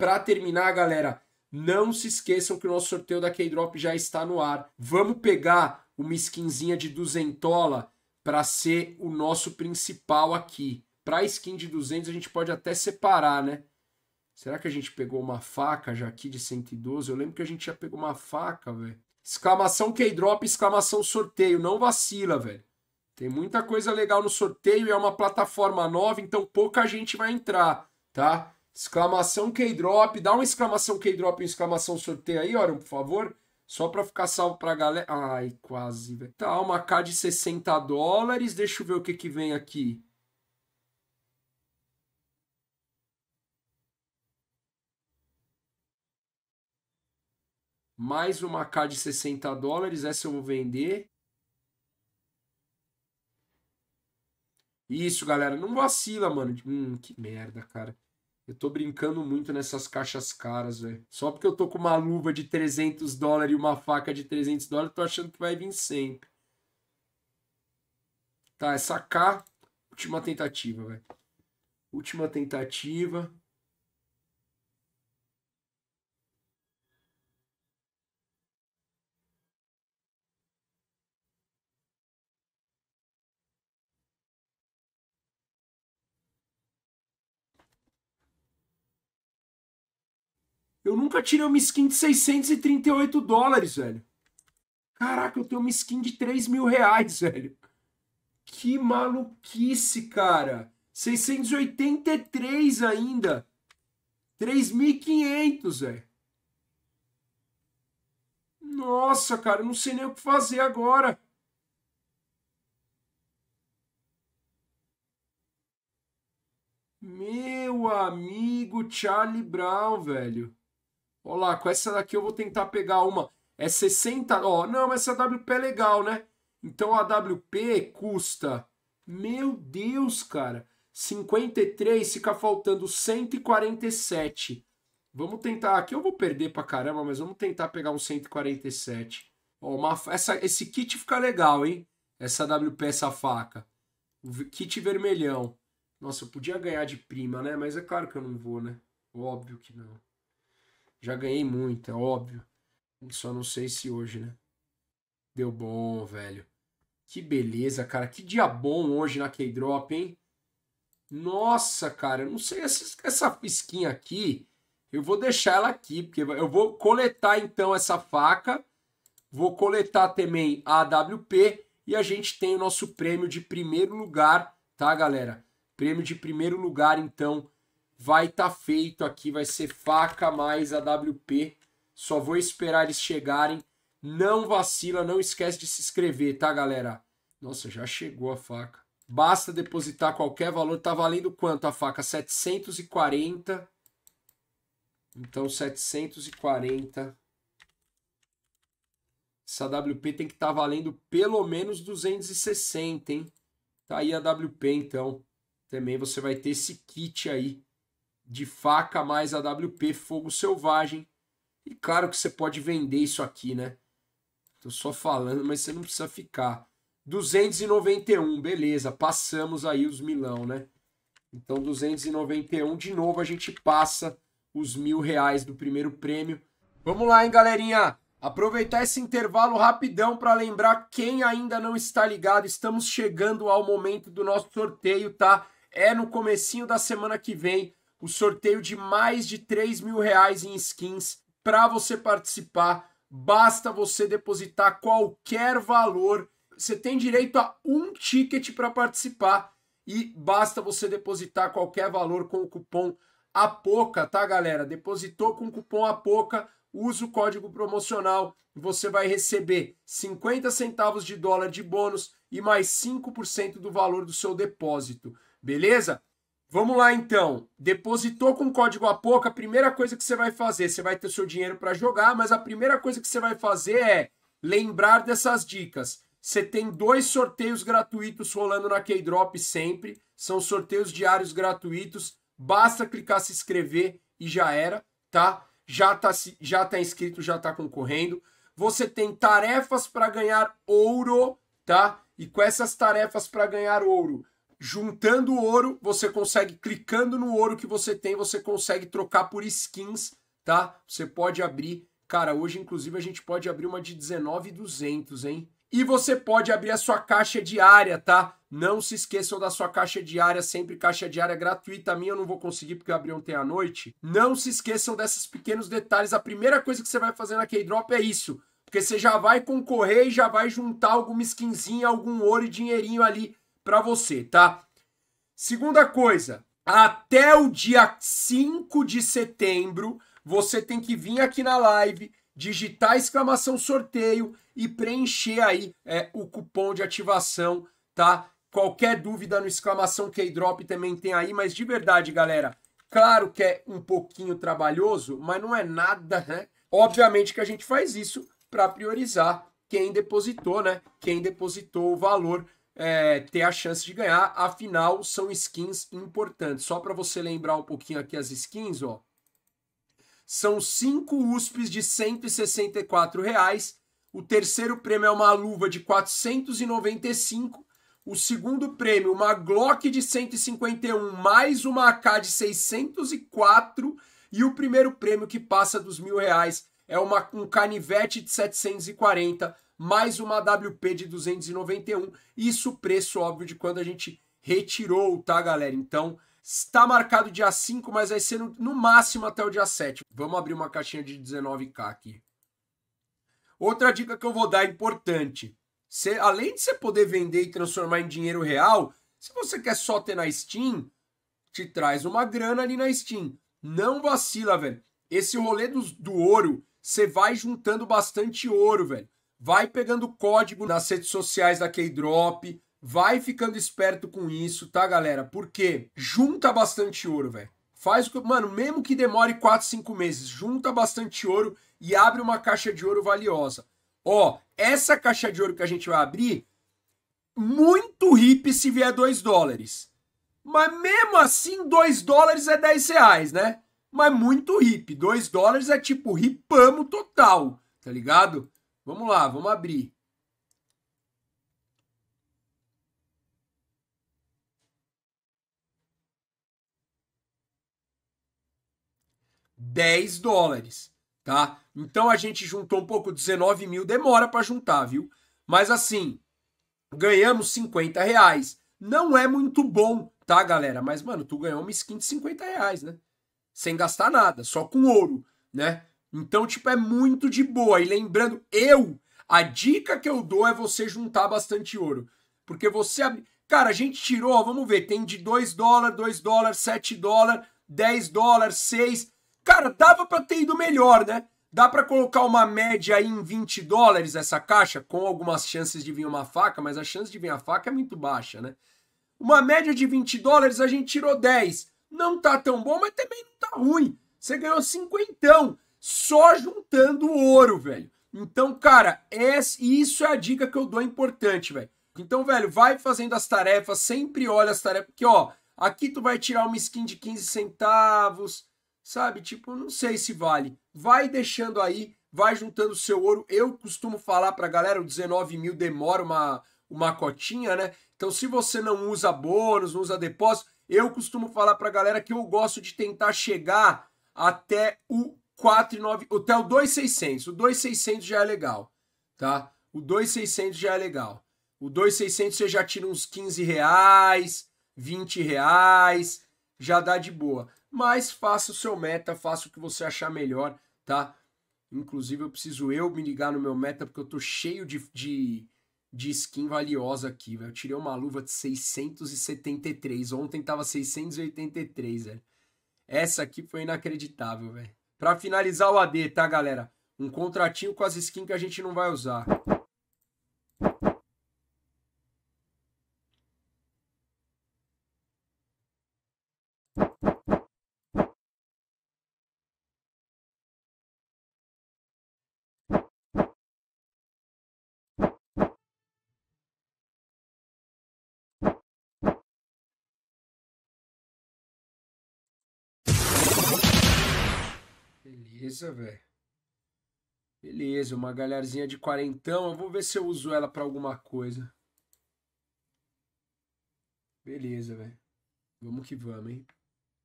Para terminar, galera, não se esqueçam que o nosso sorteio da K-Drop já está no ar. Vamos pegar uma skinzinha de duzentola para ser o nosso principal aqui. Para skin de 200 a gente pode até separar, né? Será que a gente pegou uma faca já aqui de 112? Eu lembro que a gente já pegou uma faca, velho. Exclamação K-Drop, exclamação sorteio. Não vacila, velho. Tem muita coisa legal no sorteio, e é uma plataforma nova, então pouca gente vai entrar, tá? Exclamação K-Drop. Dá uma exclamação K-Drop e exclamação sorteio aí, Orion, por favor. Só pra ficar salvo pra galera. Ai, quase, velho. Tá, uma K de 60 dólares. Deixa eu ver o que que vem aqui. Mais uma K de 60 dólares. Essa eu vou vender. Isso, galera. Não vacila, mano. Hum, que merda, cara. Eu tô brincando muito nessas caixas caras, velho. Só porque eu tô com uma luva de 300 dólares e uma faca de 300 dólares, tô achando que vai vir sempre. Tá, essa K, última tentativa, velho. Última tentativa. Eu nunca tirei uma skin de 638 dólares, velho. Caraca, eu tenho uma skin de 3 mil reais, velho. Que maluquice, cara. 683 ainda. 3.500, velho. Nossa, cara, eu não sei nem o que fazer agora. Meu amigo Charlie Brown, velho. Olha lá, com essa daqui eu vou tentar pegar uma. É 60, ó, não, essa WP é legal, né? Então a WP custa, meu Deus, cara, 53, fica faltando 147. Vamos tentar, aqui eu vou perder pra caramba, mas vamos tentar pegar um 147. Ó, uma, essa, esse kit fica legal, hein? Essa WP, essa faca. O kit vermelhão. Nossa, eu podia ganhar de prima, né? Mas é claro que eu não vou, né? Óbvio que não. Já ganhei muito, é óbvio. Só não sei se hoje, né? Deu bom, velho. Que beleza, cara. Que dia bom hoje na K-Drop, hein? Nossa, cara. Eu não sei essa, essa fisquinha aqui. Eu vou deixar ela aqui, porque eu vou coletar então essa faca. Vou coletar também a AWP e a gente tem o nosso prêmio de primeiro lugar, tá, galera? Prêmio de primeiro lugar, então, vai estar tá feito aqui, vai ser faca mais AWP. Só vou esperar eles chegarem. Não vacila, não esquece de se inscrever, tá, galera? Nossa, já chegou a faca. Basta depositar qualquer valor. Tá valendo quanto a faca? 740. Então, 740. Essa WP tem que estar tá valendo pelo menos 260, hein? Tá aí a WP, então. Também você vai ter esse kit aí de faca mais AWP Fogo Selvagem. E claro que você pode vender isso aqui, né? Tô só falando, mas você não precisa ficar. 291, beleza, passamos aí os milão, né? Então 291, de novo a gente passa os mil reais do primeiro prêmio. Vamos lá, hein, galerinha? Aproveitar esse intervalo rapidão para lembrar quem ainda não está ligado, estamos chegando ao momento do nosso sorteio, tá? É no comecinho da semana que vem o sorteio de mais de 3 mil reais em skins para você participar. Basta você depositar qualquer valor. Você tem direito a um ticket para participar e basta você depositar qualquer valor com o cupom APOCA, tá, galera? Depositou com o cupom APOCA, usa o código promocional e você vai receber 50 centavos de dólar de bônus e mais 5% do valor do seu depósito, beleza? Vamos lá então. Depositou com código pouco, a primeira coisa que você vai fazer, você vai ter seu dinheiro para jogar, mas a primeira coisa que você vai fazer é lembrar dessas dicas. Você tem dois sorteios gratuitos rolando na Keydrop sempre. São sorteios diários gratuitos. Basta clicar se inscrever e já era, tá? Já tá, já tá inscrito, já tá concorrendo. Você tem tarefas para ganhar ouro, tá? E com essas tarefas para ganhar ouro, juntando ouro, você consegue, clicando no ouro que você tem, você consegue trocar por skins, tá? Você pode abrir, cara, hoje inclusive a gente pode abrir uma de 19,200, hein? E você pode abrir a sua caixa diária, tá? Não se esqueçam da sua caixa diária, sempre caixa diária gratuita. A minha eu não vou conseguir porque eu abri ontem à noite. Não se esqueçam desses pequenos detalhes. A primeira coisa que você vai fazer na K-Drop é isso. Porque você já vai concorrer e já vai juntar alguma skinzinha, algum ouro e dinheirinho ali para você, tá? Segunda coisa, até o dia 5 de setembro, você tem que vir aqui na live, digitar exclamação sorteio e preencher aí é, o cupom de ativação, tá? Qualquer dúvida no exclamação K-Drop também tem aí, mas de verdade, galera, claro que é um pouquinho trabalhoso, mas não é nada, né? Obviamente que a gente faz isso para priorizar quem depositou, né? Quem depositou o valor é, ter a chance de ganhar. Afinal, são skins importantes. Só para você lembrar um pouquinho aqui as skins, ó. São cinco USPs de 164 reais. O terceiro prêmio é uma luva de 495. O segundo prêmio, uma Glock de 151 mais uma AK de 604. E o primeiro prêmio que passa dos mil reais é uma, um canivete de 740 mais uma AWP de 291. Isso preço óbvio de quando a gente retirou, tá, galera? Então, está marcado dia 5, mas vai ser no, no máximo até o dia 7. Vamos abrir uma caixinha de 19k aqui. Outra dica que eu vou dar é importante. além de você poder vender e transformar em dinheiro real, se você quer só ter na Steam, te traz uma grana ali na Steam. Não vacila, velho. Esse rolê do, do ouro, você vai juntando bastante ouro, velho vai pegando código nas redes sociais da K-Drop, vai ficando esperto com isso, tá, galera? Porque junta bastante ouro, velho. Faz o que, mano, mesmo que demore 4, 5 meses, junta bastante ouro e abre uma caixa de ouro valiosa. Ó, essa caixa de ouro que a gente vai abrir, muito hip se vier 2 dólares. Mas mesmo assim, 2 dólares é 10 reais, né? Mas muito hip. 2 dólares é tipo ripamo total, tá ligado? Vamos lá, vamos abrir. Dez dólares, tá? Então a gente juntou um pouco, 19 mil, demora para juntar, viu? Mas assim, ganhamos 50 reais. Não é muito bom, tá, galera? Mas, mano, tu ganhou uma skin de 50 reais, né? Sem gastar nada, só com ouro, né? Então, tipo, é muito de boa. E lembrando, eu, a dica que eu dou é você juntar bastante ouro. Porque você. Cara, a gente tirou, vamos ver, tem de 2 dólares, 2 dólares, 7 dólares, 10 dólares, 6. Cara, dava para ter ido melhor, né? Dá para colocar uma média aí em 20 dólares essa caixa, com algumas chances de vir uma faca, mas a chance de vir a faca é muito baixa, né? Uma média de 20 dólares, a gente tirou 10. Não tá tão bom, mas também não tá ruim. Você ganhou 50 só juntando ouro, velho. Então, cara, isso é a dica que eu dou é importante, velho. Então, velho, vai fazendo as tarefas, sempre olha as tarefas, porque, ó, aqui tu vai tirar uma skin de 15 centavos, sabe? Tipo, não sei se vale. Vai deixando aí, vai juntando o seu ouro. Eu costumo falar pra galera, o 19 mil demora uma, uma cotinha, né? Então, se você não usa bônus, não usa depósito, eu costumo falar pra galera que eu gosto de tentar chegar até o 4.900, até o 2,600. O 2,600 já é legal, tá? O 2,600 já é legal. O 2,600 você já tira uns 15 reais, 20 reais, já dá de boa. Mas faça o seu meta, faça o que você achar melhor, tá? Inclusive eu preciso eu me ligar no meu meta porque eu tô cheio de, de, de skin valiosa aqui, velho. Eu tirei uma luva de 673, ontem tava 683, velho. Essa aqui foi inacreditável, velho. Para finalizar o AD, tá, galera? Um contratinho com as skins que a gente não vai usar. Beleza, velho. Beleza, uma galharzinha de quarentão. Eu vou ver se eu uso ela para alguma coisa. Beleza, velho. Vamos que vamos, hein?